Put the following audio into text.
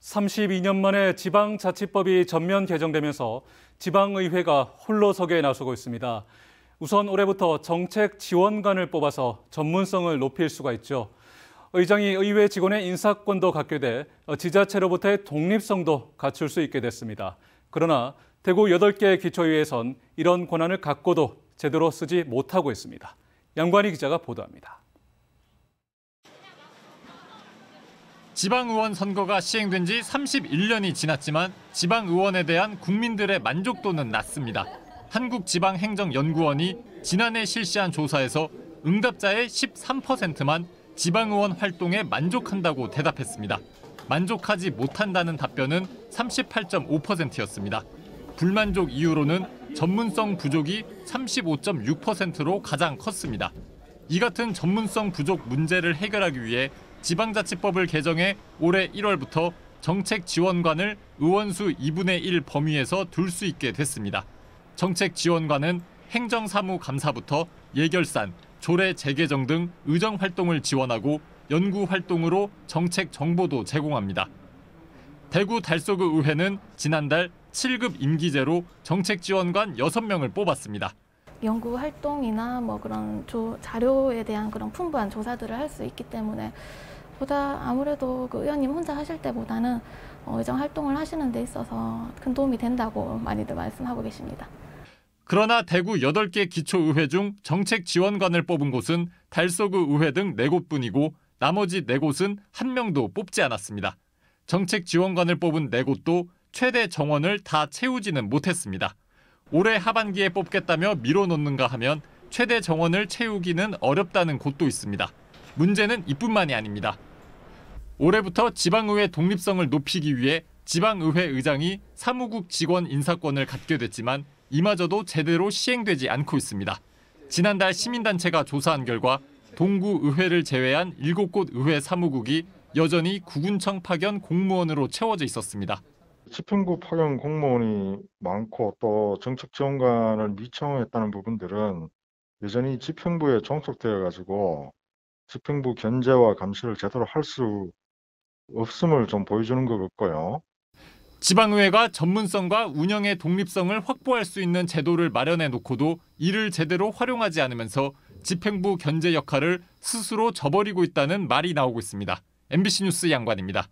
32년 만에 지방자치법이 전면 개정되면서 지방의회가 홀로서기에 나서고 있습니다. 우선 올해부터 정책 지원관을 뽑아서 전문성을 높일 수가 있죠. 의장이 의회 직원의 인사권도 갖게 돼 지자체로부터의 독립성도 갖출 수 있게 됐습니다. 그러나 대구 8개 기초의회에선 이런 권한을 갖고도 제대로 쓰지 못하고 있습니다. 양관희 기자가 보도합니다. 지방의원 선거가 시행된 지 31년이 지났지만 지방의원에 대한 국민들의 만족도는 낮습니다. 한국지방행정연구원이 지난해 실시한 조사에서 응답자의 13%만 지방의원 활동에 만족한다고 대답했습니다. 만족하지 못한다는 답변은 38.5%였습니다. 불만족 이유로는 전문성 부족이 35.6%로 가장 컸습니다. 이 같은 전문성 부족 문제를 해결하기 위해 지방자치법을 개정해 올해 1월부터 정책 지원관을 의원수 2분의 1 범위에서 둘 수 있게 됐습니다. 정책 지원관은 행정사무 감사부터 예결산, 조례 재개정 등 의정 활동을 지원하고 연구 활동으로 정책 정보도 제공합니다. 대구 달서구 의회는 지난달 7급 임기제로 정책 지원관 6명을 뽑았습니다. 연구 활동이나 뭐 그런 조, 자료에 대한 그런 풍부한 조사들을 할 수 있기 때문에 보다 아무래도 그 의원님 혼자 하실 때보다는 어, 의정 활동을 하시는 데 있어서 큰 도움이 된다고 많이들 말씀하고 계십니다. 그러나 대구 8개 기초의회 중 정책 지원관을 뽑은 곳은 달서구 의회 등 4곳뿐이고 나머지 4곳은 한 명도 뽑지 않았습니다. 정책 지원관을 뽑은 4곳도 최대 정원을 다 채우지는 못했습니다. 올해 하반기에 뽑겠다며 밀어놓는가 하면 최대 정원을 채우기는 어렵다는 곳도 있습니다. 문제는 이뿐만이 아닙니다. 올해부터 지방의회 독립성을 높이기 위해 지방의회 의장이 사무국 직원 인사권을 갖게 됐지만 이마저도 제대로 시행되지 않고 있습니다. 지난달 시민단체가 조사한 결과 동구의회를 제외한 7곳 의회 사무국이 여전히 구군청 파견 공무원으로 채워져 있었습니다. 집행부 파견 공무원이 많고 또 정책 지원관을 미청했다는 부분들은 여전히 집행부에 종속되어 가지고 집행부 견제와 감시를 제대로 할수 없음을 좀 보여주는 것 같고요. 지방의회가 전문성과 운영의 독립성을 확보할 수 있는 제도를 마련해 놓고도 이를 제대로 활용하지 않으면서 집행부 견제 역할을 스스로 저버리고 있다는 말이 나오고 있습니다. MBC 뉴스 양관입니다.